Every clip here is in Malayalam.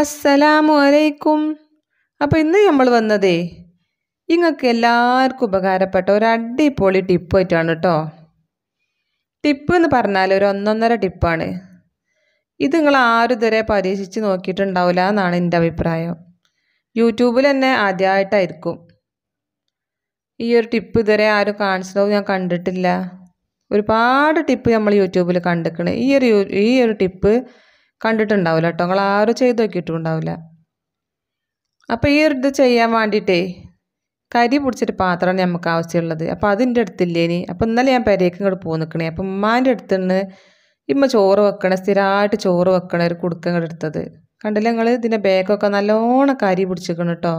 അസ്സലാമു അലൈക്കും അപ്പോൾ ഇന്ന് നമ്മൾ വന്നതേ നിങ്ങൾക്ക് എല്ലാവർക്കും ഉപകാരപ്പെട്ട ഒരു അടിപൊളി ടിപ്പ് ആയിട്ടാണ് കേട്ടോ ടിപ്പ് എന്ന് പറഞ്ഞാൽ ഒരു ഒന്നൊന്നര ടിപ്പാണ് ഇത് നിങ്ങൾ ആരും ഇതുവരെ പരീക്ഷിച്ച് നോക്കിയിട്ടുണ്ടാവില്ല എന്നാണ് എൻ്റെ അഭിപ്രായം യൂട്യൂബിൽ തന്നെ ആദ്യമായിട്ടായിരിക്കും ഈ ഒരു ടിപ്പ് ഇതുവരെ ആരും കാണിച്ചതോ ഞാൻ കണ്ടിട്ടില്ല ഒരുപാട് ടിപ്പ് നമ്മൾ യൂട്യൂബിൽ കണ്ടിരിക്കണേ ഈ ഒരു ഈ ഒരു ടിപ്പ് കണ്ടിട്ടുണ്ടാവില്ല കേട്ടോ നിങ്ങൾ ആരും ചെയ്ത് നോക്കിയിട്ടുണ്ടാവില്ല അപ്പം ഈ ഒരു ഇത് ചെയ്യാൻ വേണ്ടിയിട്ടേ കരി പിടിച്ചിട്ട് പാത്രമാണ് നമുക്ക് ആവശ്യമുള്ളത് അപ്പം അതിൻ്റെ ഇനി അപ്പം ഇന്നലെ ഞാൻ പെരേക്ക് ഇങ്ങോട്ട് പോയി നിൽക്കണേ അപ്പം ഉമ്മാൻ്റെ അടുത്ത് നിന്ന് ഇമ്മ ചോറ് വെക്കണ സ്ഥിരമായിട്ട് ചോറ് വെക്കണ ഒരു കുടുക്ക ഇങ്ങോട്ട് എടുത്തത് കണ്ടില്ല നിങ്ങൾ ഇതിൻ്റെ ബാഗൊക്കെ നല്ലോണം കരി പിടിച്ചിരിക്കണം കേട്ടോ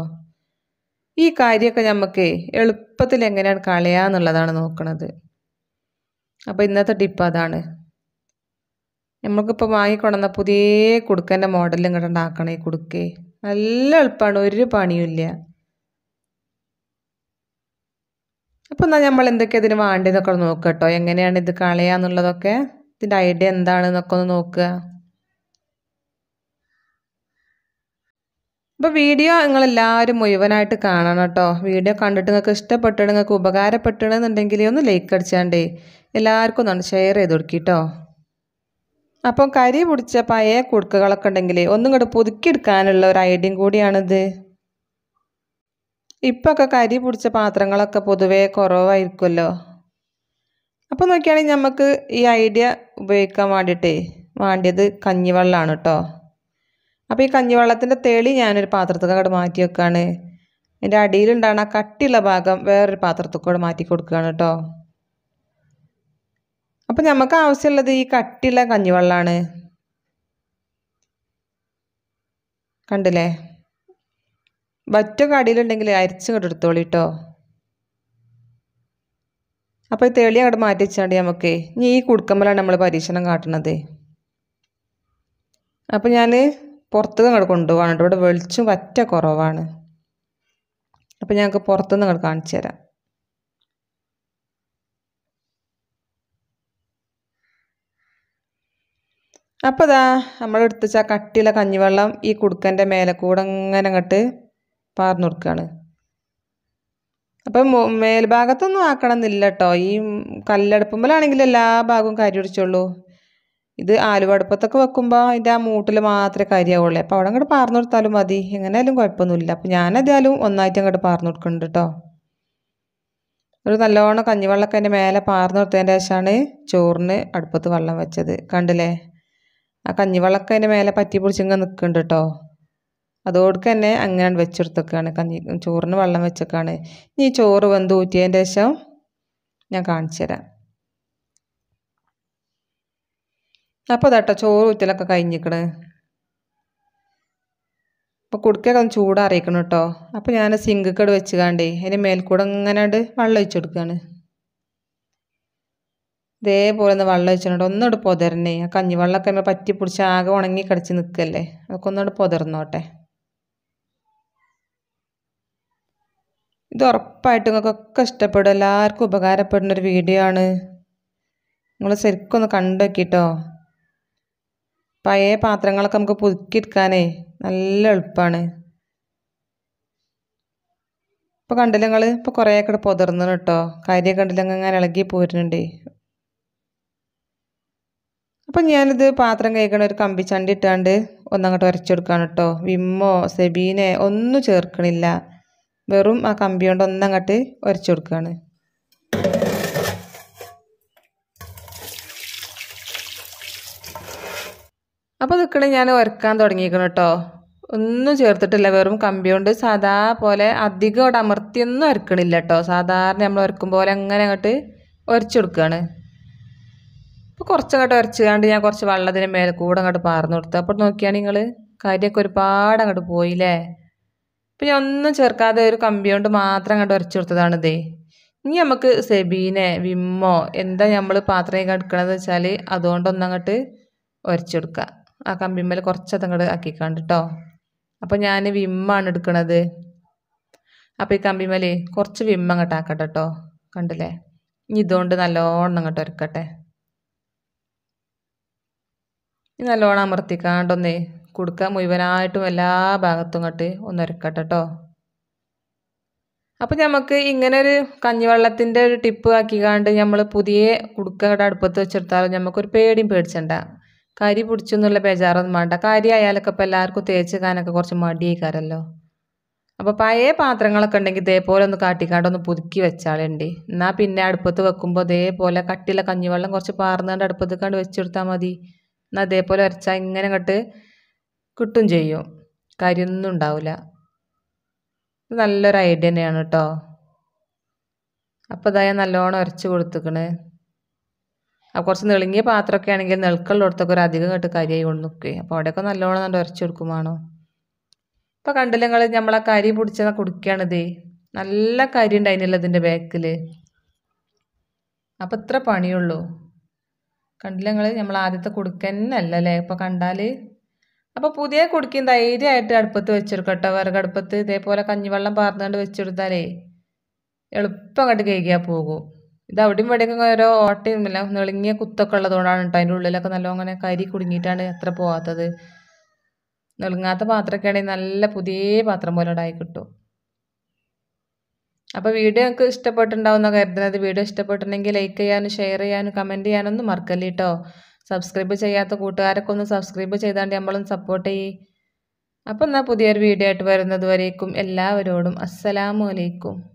ഈ കാര്യമൊക്കെ നമുക്ക് എളുപ്പത്തിൽ എങ്ങനെയാണ് കളയാന്നുള്ളതാണ് നോക്കണത് അപ്പം ഇന്നത്തെ ടിപ്പ് അതാണ് നമുക്കിപ്പോൾ വാങ്ങിക്കൊണ്ടുവന്ന പുതിയ കുടുക്കൻ്റെ മോഡലും ഇങ്ങോട്ട് ഉണ്ടാക്കണം ഈ കുടുക്കേ നല്ല എളുപ്പമാണ് ഒരു പണിയുമില്ല അപ്പോൾ എന്നാൽ നമ്മൾ എന്തൊക്കെ ഇതിന് വേണ്ടതെന്നൊക്കെ നോക്കുക കേട്ടോ എങ്ങനെയാണ് ഇത് കളയാന്നുള്ളതൊക്കെ ഇതിൻ്റെ ഐഡിയ എന്താണെന്നൊക്കെ ഒന്ന് നോക്കുക അപ്പോൾ വീഡിയോ നിങ്ങളെല്ലാവരും മുഴുവനായിട്ട് കാണണം കേട്ടോ വീഡിയോ കണ്ടിട്ട് നിങ്ങൾക്ക് ഇഷ്ടപ്പെട്ടു നിങ്ങൾക്ക് ഉപകാരപ്പെട്ടിട്ടുണ്ടെന്നുണ്ടെങ്കിൽ ഒന്ന് ലൈക്ക് അടിച്ചാണ്ടേ എല്ലാവർക്കും ഒന്ന് ഷെയർ ചെയ്ത് കൊടുക്കിട്ടോ അപ്പം കരി പിടിച്ച പഴയ കുടുക്കുകളൊക്കെ ഉണ്ടെങ്കിൽ ഒന്നും കൂടെ പുതുക്കിയെടുക്കാനുള്ള ഒരു ഐഡിയയും കൂടിയാണിത് ഒക്കെ കരി പിടിച്ച പാത്രങ്ങളൊക്കെ പൊതുവേ കുറവായിരിക്കുമല്ലോ അപ്പോൾ നോക്കിയാണെങ്കിൽ നമുക്ക് ഈ ഐഡിയ ഉപയോഗിക്കാൻ വേണ്ടിയിട്ടേ വേണ്ടിയത് കഞ്ഞിവെള്ളമാണ് കേട്ടോ അപ്പോൾ ഈ കഞ്ഞിവെള്ളത്തിൻ്റെ തെളി ഞാനൊരു പാത്രത്തിൽ കൂടെ മാറ്റി വെക്കുകയാണ് എൻ്റെ അടിയിലുണ്ടാകുന്ന ആ കട്ടിയുള്ള ഭാഗം വേറൊരു പാത്രത്തിൽ കൂടെ മാറ്റി കൊടുക്കുകയാണ് കേട്ടോ അപ്പോൾ നമുക്ക് ആവശ്യമുള്ളത് ഈ കട്ടിയുള്ള കഞ്ഞിവെള്ളമാണ് കണ്ടില്ലേ വറ്റ അടിയിലുണ്ടെങ്കിൽ അരിച്ച് കൊണ്ട് എടുത്തോളൂ കേട്ടോ അപ്പോൾ ഈ തെളി അങ്ങോട്ട് മാറ്റി വെച്ചാണ്ട് നമുക്ക് ഇനി ഈ കുടുക്കമ്പലാണ് നമ്മൾ പരീക്ഷണം കാട്ടണത് അപ്പോൾ ഞാൻ പുറത്തുനിന്ന് അങ്ങോട്ട് കൊണ്ടുപോകാനുണ്ട് ഇവിടെ വെളിച്ചം വറ്റ കുറവാണ് അപ്പോൾ ഞങ്ങൾക്ക് പുറത്തുനിന്ന് അങ്ങോട്ട് കാണിച്ചു തരാം അപ്പോൾ ഇതാ നമ്മളെടുത്ത് വെച്ചാൽ കട്ടിയുള്ള കഞ്ഞിവെള്ളം ഈ കുടുക്കൻ്റെ മേലെ കൂടെ അങ്ങനെ അങ്ങോട്ട് പാർന്നു കൊടുക്കുകയാണ് അപ്പം മേൽഭാഗത്തൊന്നും ആക്കണമെന്നില്ല കേട്ടോ ഈ കല്ലടുപ്പുമ്പോഴാണെങ്കിൽ എല്ലാ ഭാഗവും കരി പിടിച്ചുള്ളൂ ഇത് അടുപ്പത്തൊക്കെ വെക്കുമ്പോൾ അതിൻ്റെ ആ മൂട്ടിൽ മാത്രമേ കരിയാവുള്ളൂ അപ്പോൾ അവിടെ അങ്ങോട്ട് പാർന്നു കൊടുത്താലും മതി എങ്ങനെയായാലും കുഴപ്പമൊന്നുമില്ല അപ്പോൾ ഞാനതായാലും ഒന്നായിട്ട് അങ്ങോട്ട് പാർന്നു കൊടുക്കുന്നുണ്ട് കേട്ടോ ഒരു നല്ലവണ്ണം കഞ്ഞിവെള്ളമൊക്കെ അതിൻ്റെ മേലെ പാർന്നു കൊടുത്തതിൻ്റെ ശേഷമാണ് ചോറിന് അടുപ്പത്ത് വെള്ളം വെച്ചത് കണ്ടില്ലേ ആ കഞ്ഞിവെള്ളമൊക്കെ അതിൻ്റെ മേലെ പറ്റി പിടിച്ചിങ്ങനെ നിൽക്കുന്നുണ്ട് കേട്ടോ അതോടൊക്കെ തന്നെ അങ്ങനെ വെച്ചെടുത്തൊക്കെയാണ് കഞ്ഞി ചോറിന് വെള്ളം വെച്ചൊക്കെയാണ് ഇനി ചോറ് വെന്ത് ഊറ്റിയതിൻ്റെ ശേഷം ഞാൻ കാണിച്ചു തരാം അപ്പോൾ അതട്ടോ ചോറ് ഊറ്റലൊക്കെ കഴിഞ്ഞിക്കണ് അപ്പോൾ കുടുക്കൊക്കെ ഒന്ന് ചൂടാറിയിക്കണം കേട്ടോ അപ്പോൾ ഞാൻ സിങ്ക് കട് വെച്ച് കാണ്ടേ അതിൻ്റെ മേൽക്കൂടെ ഇങ്ങനെ വെള്ളം ഒഴിച്ചെടുക്കുകയാണ് ഇതേപോലെ ഒന്ന് വെള്ളം ഒഴിച്ചിട്ടുണ്ട് ഒന്നുകൂടെ പൊതരണേ ആ കഞ്ഞിവെള്ളമൊക്കെ നമ്മൾ പറ്റി പിടിച്ച് ആകെ ഉണങ്ങി കടിച്ച് നിൽക്കല്ലേ അതൊക്കെ ഒന്നുകൂടെ പൊതർന്നോട്ടെ ഇത് ഉറപ്പായിട്ടും നിങ്ങൾക്കൊക്കെ ഇഷ്ടപ്പെടും എല്ലാവർക്കും ഉപകാരപ്പെടുന്ന ഒരു വീഡിയോ ആണ് നിങ്ങൾ ശരിക്കും ഒന്ന് കണ്ടു പഴയ പാത്രങ്ങളൊക്കെ നമുക്ക് പുതുക്കിയെടുക്കാനേ നല്ല എളുപ്പമാണ് ഇപ്പോൾ കണ്ടില്ല നിങ്ങൾ ഇപ്പോൾ കുറേ ഒക്കെ പുതിർന്നു കേട്ടോ കാര്യം കണ്ടില്ല അങ്ങനെ ഇളകി പോരുന്നുണ്ട് അപ്പം ഞാനിത് പാത്രം കഴിക്കണ ഒരു കമ്പിച്ചണ്ടി ഇട്ടാണ്ട് ഒന്നങ്ങോട്ട് ഉരച്ചെടുക്കുകയാണ് കേട്ടോ വിമ്മോ സെബീനെ ഒന്നും ചേർക്കണില്ല വെറും ആ കമ്പി കൊണ്ട് ഒന്നങ്ങോട്ട് ഉരച്ചെടുക്കുകയാണ് അപ്പോൾ നിൽക്കണേ ഞാൻ ഉരക്കാൻ തുടങ്ങിയിരിക്കണം കേട്ടോ ഒന്നും ചേർത്തിട്ടില്ല വെറും കമ്പി കൊണ്ട് സാധാ പോലെ അധികം അവിടെ അമർത്തിയൊന്നും ഉരക്കണില്ല കേട്ടോ സാധാരണ നമ്മൾ ഉരക്കും പോലെ അങ്ങനെ അങ്ങോട്ട് ഉരച്ചെടുക്കുകയാണ് അപ്പോൾ കുറച്ചങ്ങോട്ട് ഉരച്ചുകൊണ്ട് ഞാൻ കുറച്ച് വെള്ളത്തിന് മേലെ കൂടെ അങ്ങോട്ട് പാർന്നു കൊടുത്തു അപ്പോൾ നോക്കിയാൽ നിങ്ങൾ കാര്യമൊക്കെ ഒരുപാട് അങ്ങോട്ട് പോയില്ലേ അപ്പം ഞാൻ ഒന്നും ചേർക്കാതെ ഒരു കമ്പി കൊണ്ട് മാത്രം അങ്ങോട്ട് ഉരച്ചു കൊടുത്തതാണിതേ ഇനി നമുക്ക് സെബീനെ വിമ്മോ എന്താ നമ്മൾ പാത്രം എടുക്കണമെന്ന് വെച്ചാൽ അതുകൊണ്ടൊന്നും അങ്ങോട്ട് ഉരച്ചു കൊടുക്കുക ആ കമ്പിമ്മേൽ അങ്ങോട്ട് ആക്കിക്കാണ്ട് കേട്ടോ അപ്പം ഞാൻ വിമ്മാണ് എടുക്കണത് അപ്പോൾ ഈ കമ്പിമേൽ കുറച്ച് വിമ്മ അങ്ങോട്ട് ആക്കട്ടെ കേട്ടോ കണ്ടില്ലേ ഇനി ഇതുകൊണ്ട് നല്ലോണം അങ്ങോട്ട് ഒരുക്കട്ടെ ഇനി നല്ലോണം അമർത്തിക്കാണ്ടൊന്നേ കൊടുക്കാൻ മുഴുവനായിട്ടും എല്ലാ ഭാഗത്തും കട്ട് ഒന്നൊരക്കട്ടെ കേട്ടോ അപ്പോൾ നമുക്ക് ഇങ്ങനെ ഒരു കഞ്ഞിവെള്ളത്തിൻ്റെ ഒരു ടിപ്പ് ആക്കിക്കാണ്ട് നമ്മൾ പുതിയ കുടുക്കയുടെ അടുപ്പത്ത് വെച്ചെടുത്താലും നമുക്കൊരു പേടിയും പേടിച്ചണ്ട കരി പിടിച്ചു എന്നുള്ള ബേജാറൊന്നും വേണ്ട കരി ആയാലൊക്കെ ഇപ്പം എല്ലാവർക്കും തേച്ച് കാനൊക്കെ കുറച്ച് മടിയേക്കാരല്ലോ അപ്പോൾ പഴയ പാത്രങ്ങളൊക്കെ ഉണ്ടെങ്കിൽ ഇതേപോലെ ഒന്ന് കാട്ടിക്കാണ്ട് ഒന്ന് പുതുക്കി വെച്ചാളുണ്ട് എന്നാൽ പിന്നെ അടുപ്പത്ത് വെക്കുമ്പോൾ ഇതേപോലെ കട്ടിയുള്ള കഞ്ഞിവെള്ളം കുറച്ച് പാർന്നുകൊണ്ട് അടുപ്പത്ത് കണ്ട് വെച്ചെടുത്താൽ മതി എന്നാൽ അതേപോലെ അരച്ചാൽ ഇങ്ങനെ അങ്ങോട്ട് കിട്ടും ചെയ്യും കാര്യമൊന്നും ഉണ്ടാവില്ല നല്ലൊരു ഐഡിയ തന്നെയാണ് കേട്ടോ അപ്പോൾ ഇതായാൽ നല്ലോണം ഉരച്ച് കൊടുത്തുക്കണ് അപ്പോൾ കുറച്ച് നെളുങ്ങിയ പാത്രമൊക്കെ ആണെങ്കിൽ നെൽക്കുള്ളിടത്തൊക്കെ ഒരു അധികം കേട്ട് കരിയായി കൊണ്ട് നിൽക്കുകയും അപ്പോൾ അവിടെയൊക്കെ നല്ലോണം നല്ല ഉരച്ച് കൊടുക്കുമാണോ ഇപ്പോൾ കണ്ടില്ല നിങ്ങൾ നമ്മളെ കരി പിടിച്ച കുടിക്കുകയാണിത് നല്ല കരി ഉണ്ടായിരുന്നില്ല ഇതിൻ്റെ ബാക്കിൽ അപ്പോൾ ഇത്ര പണിയുള്ളൂ കണ്ടില്ല നിങ്ങൾ നമ്മൾ ആദ്യത്തെ കുടുക്കന്നല്ല അല്ലേ ഇപ്പോൾ കണ്ടാൽ അപ്പോൾ പുതിയ കുടിക്കും ധൈര്യമായിട്ട് അടുപ്പത്ത് വെച്ചെടുക്കട്ടോ വിറകടുപ്പത്ത് ഇതേപോലെ കഞ്ഞിവെള്ളം പാർന്നുകൊണ്ട് വെച്ചെടുത്താലേ എളുപ്പം അങ്ങോട്ട് കേൾക്കാൻ പോകും ഇത് അവിടെയും ഇവിടെയൊക്കെ ഓരോ ഓട്ടയും ഇല്ല നെളിങ്ങിയ കുത്തൊക്കെ ഉള്ളതുകൊണ്ടാണ് കേട്ടോ അതിൻ്റെ ഉള്ളിലൊക്കെ നല്ല അങ്ങനെ കരി കുടുങ്ങിയിട്ടാണ് അത്ര പോകാത്തത് നെളുങ്ങാത്ത പാത്രമൊക്കെ ആണെങ്കിൽ നല്ല പുതിയ പാത്രം പോലെ ഉണ്ടായി കിട്ടും അപ്പോൾ വീഡിയോ നിങ്ങൾക്ക് ഇഷ്ടപ്പെട്ടിട്ടുണ്ടാവുമെന്ന് കരുതുന്നത് വീഡിയോ ഇഷ്ടപ്പെട്ടിട്ടുണ്ടെങ്കിൽ ലൈക്ക് ചെയ്യാനും ഷെയർ ചെയ്യാനും കമൻറ്റ് ചെയ്യാനൊന്നും മറക്കല്ലേ കേട്ടോ സബ്സ്ക്രൈബ് ചെയ്യാത്ത കൂട്ടുകാരൊക്കെ ഒന്ന് സബ്സ്ക്രൈബ് ചെയ്താണ്ട് നമ്മളും സപ്പോർട്ട് ചെയ്യും അപ്പോൾ എന്നാൽ പുതിയൊരു വീഡിയോ ആയിട്ട് വരുന്നത് വരേക്കും എല്ലാവരോടും അസ്സലാമു അലൈക്കും